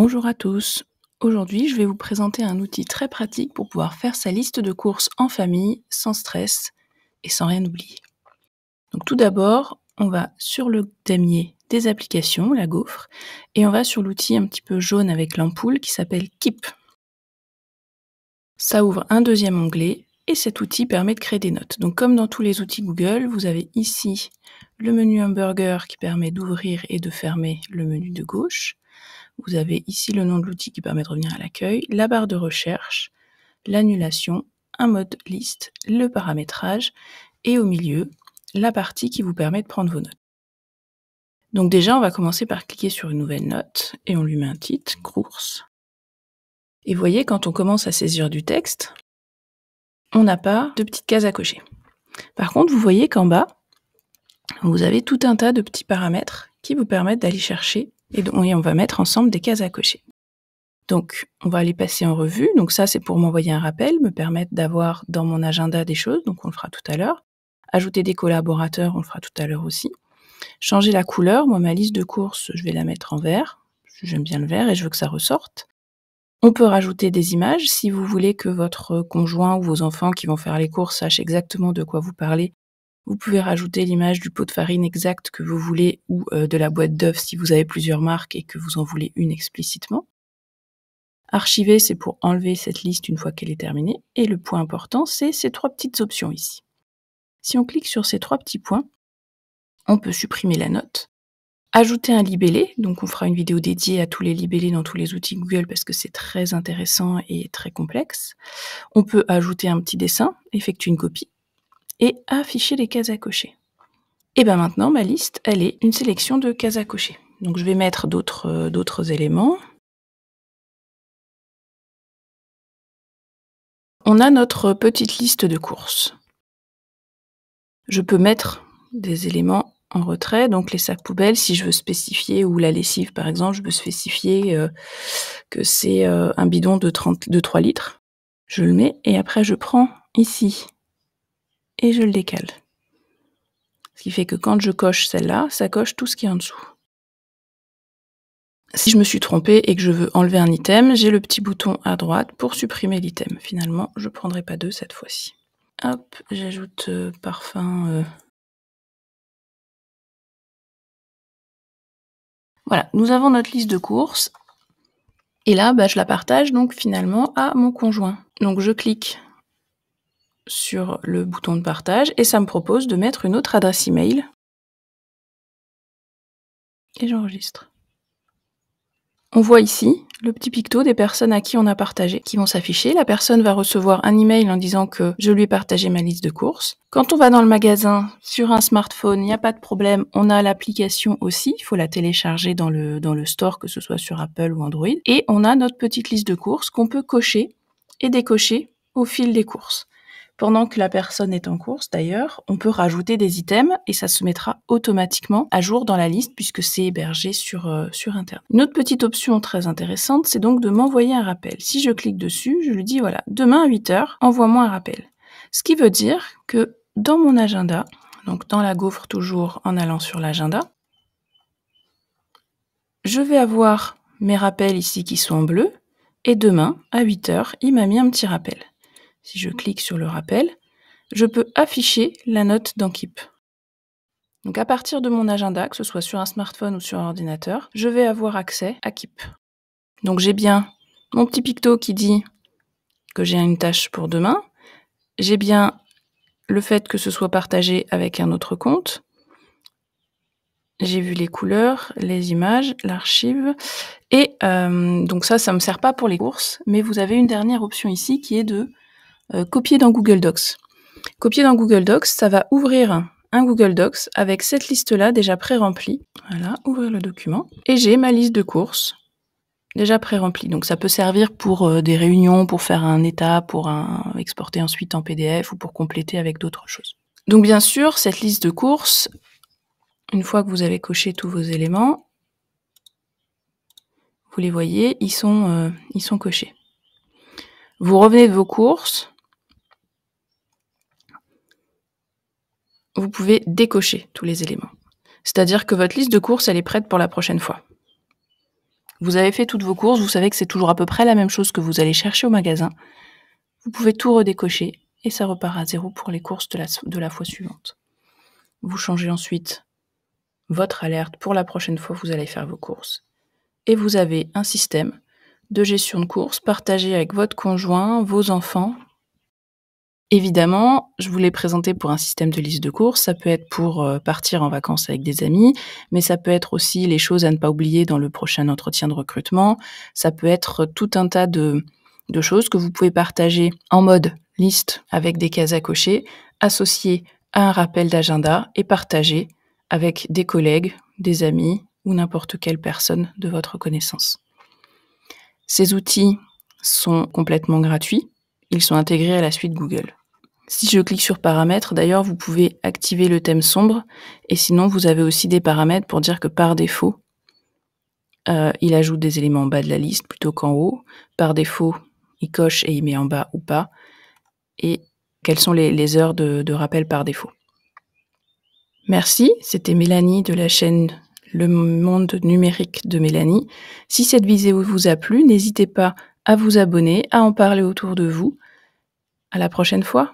Bonjour à tous. Aujourd'hui, je vais vous présenter un outil très pratique pour pouvoir faire sa liste de courses en famille, sans stress et sans rien oublier. Donc tout d'abord, on va sur le damier des applications, la gaufre, et on va sur l'outil un petit peu jaune avec l'ampoule qui s'appelle Keep. Ça ouvre un deuxième onglet et cet outil permet de créer des notes. Donc comme dans tous les outils Google, vous avez ici le menu hamburger qui permet d'ouvrir et de fermer le menu de gauche. Vous avez ici le nom de l'outil qui permet de revenir à l'accueil, la barre de recherche, l'annulation, un mode liste, le paramétrage et au milieu, la partie qui vous permet de prendre vos notes. Donc déjà, on va commencer par cliquer sur une nouvelle note et on lui met un titre, course. Et vous voyez, quand on commence à saisir du texte, on n'a pas de petites cases à cocher. Par contre, vous voyez qu'en bas, vous avez tout un tas de petits paramètres qui vous permettent d'aller chercher et, on va mettre ensemble des cases à cocher. Donc, on va aller passer en revue. Donc ça, c'est pour m'envoyer un rappel, me permettre d'avoir dans mon agenda des choses, donc on le fera tout à l'heure. Ajouter des collaborateurs, on le fera tout à l'heure aussi. Changer la couleur, moi, ma liste de courses, je vais la mettre en vert. J'aime bien le vert et je veux que ça ressorte. On peut rajouter des images si vous voulez que votre conjoint ou vos enfants qui vont faire les courses sachent exactement de quoi vous parlez. Vous pouvez rajouter l'image du pot de farine exact que vous voulez ou euh, de la boîte d'œufs si vous avez plusieurs marques et que vous en voulez une explicitement. Archiver, c'est pour enlever cette liste une fois qu'elle est terminée. Et le point important, c'est ces trois petites options ici. Si on clique sur ces trois petits points, on peut supprimer la note, ajouter un libellé, donc on fera une vidéo dédiée à tous les libellés dans tous les outils Google parce que c'est très intéressant et très complexe. On peut ajouter un petit dessin, effectuer une copie, et afficher les cases à cocher. Et bien maintenant, ma liste, elle est une sélection de cases à cocher. Donc je vais mettre euh, d'autres éléments. On a notre petite liste de courses. Je peux mettre des éléments en retrait, donc les sacs poubelles, si je veux spécifier, ou la lessive par exemple, je veux spécifier euh, que c'est euh, un bidon de, de 3 litres. Je le mets et après je prends ici et je le décale. Ce qui fait que quand je coche celle-là, ça coche tout ce qui est en dessous. Si je me suis trompée et que je veux enlever un item, j'ai le petit bouton à droite pour supprimer l'item. Finalement, je ne prendrai pas deux cette fois-ci. Hop, j'ajoute euh, parfum. Euh. Voilà, nous avons notre liste de courses. Et là, bah, je la partage donc finalement à mon conjoint. Donc je clique sur le bouton de partage et ça me propose de mettre une autre adresse email. Et j'enregistre. On voit ici le petit picto des personnes à qui on a partagé, qui vont s'afficher. La personne va recevoir un email en disant que je lui ai partagé ma liste de courses. Quand on va dans le magasin sur un smartphone, il n'y a pas de problème, on a l'application aussi, il faut la télécharger dans le, dans le store, que ce soit sur Apple ou Android. Et on a notre petite liste de courses qu'on peut cocher et décocher au fil des courses. Pendant que la personne est en course, d'ailleurs, on peut rajouter des items et ça se mettra automatiquement à jour dans la liste puisque c'est hébergé sur, euh, sur Internet. Une autre petite option très intéressante, c'est donc de m'envoyer un rappel. Si je clique dessus, je lui dis voilà, demain à 8h, envoie-moi un rappel. Ce qui veut dire que dans mon agenda, donc dans la gaufre toujours en allant sur l'agenda, je vais avoir mes rappels ici qui sont en bleu, et demain, à 8h, il m'a mis un petit rappel. Si je clique sur le rappel, je peux afficher la note dans Keep. Donc à partir de mon agenda, que ce soit sur un smartphone ou sur un ordinateur, je vais avoir accès à Keep. Donc j'ai bien mon petit picto qui dit que j'ai une tâche pour demain, j'ai bien le fait que ce soit partagé avec un autre compte, j'ai vu les couleurs, les images, l'archive, et euh, donc ça, ça me sert pas pour les courses, mais vous avez une dernière option ici qui est de euh, copier dans Google Docs. Copier dans Google Docs, ça va ouvrir un Google Docs avec cette liste-là déjà pré-remplie. Voilà, ouvrir le document. Et j'ai ma liste de courses déjà pré-remplie. Donc ça peut servir pour euh, des réunions, pour faire un état, pour exporter ensuite en PDF ou pour compléter avec d'autres choses. Donc bien sûr, cette liste de courses, une fois que vous avez coché tous vos éléments, vous les voyez, ils sont, euh, ils sont cochés. Vous revenez de vos courses, vous pouvez décocher tous les éléments. C'est-à-dire que votre liste de courses, elle est prête pour la prochaine fois. Vous avez fait toutes vos courses, vous savez que c'est toujours à peu près la même chose que vous allez chercher au magasin. Vous pouvez tout redécocher et ça repart à zéro pour les courses de la, de la fois suivante. Vous changez ensuite votre alerte pour la prochaine fois que vous allez faire vos courses. Et vous avez un système de gestion de courses partagé avec votre conjoint, vos enfants, Évidemment, je vous l'ai présenté pour un système de liste de courses, ça peut être pour euh, partir en vacances avec des amis, mais ça peut être aussi les choses à ne pas oublier dans le prochain entretien de recrutement, ça peut être tout un tas de, choses que vous pouvez partager en mode liste avec des cases à cocher, associées à un rappel d'agenda et partagées avec des collègues, des amis ou n'importe quelle personne de votre connaissance. Ces outils sont complètement gratuits ils sont intégrés à la suite Google. Si je clique sur paramètres, d'ailleurs, vous pouvez activer le thème sombre et sinon, vous avez aussi des paramètres pour dire que par défaut, euh, il ajoute des éléments en bas de la liste plutôt qu'en haut. Par défaut, il coche et il met en bas ou pas. Et quelles sont les, heures de, de rappel par défaut. Merci, c'était Mélanie de la chaîne Le Monde Numérique de Mélanie. Si cette vidéo vous a plu, n'hésitez pas à vous abonner, à en parler autour de vous. À la prochaine fois.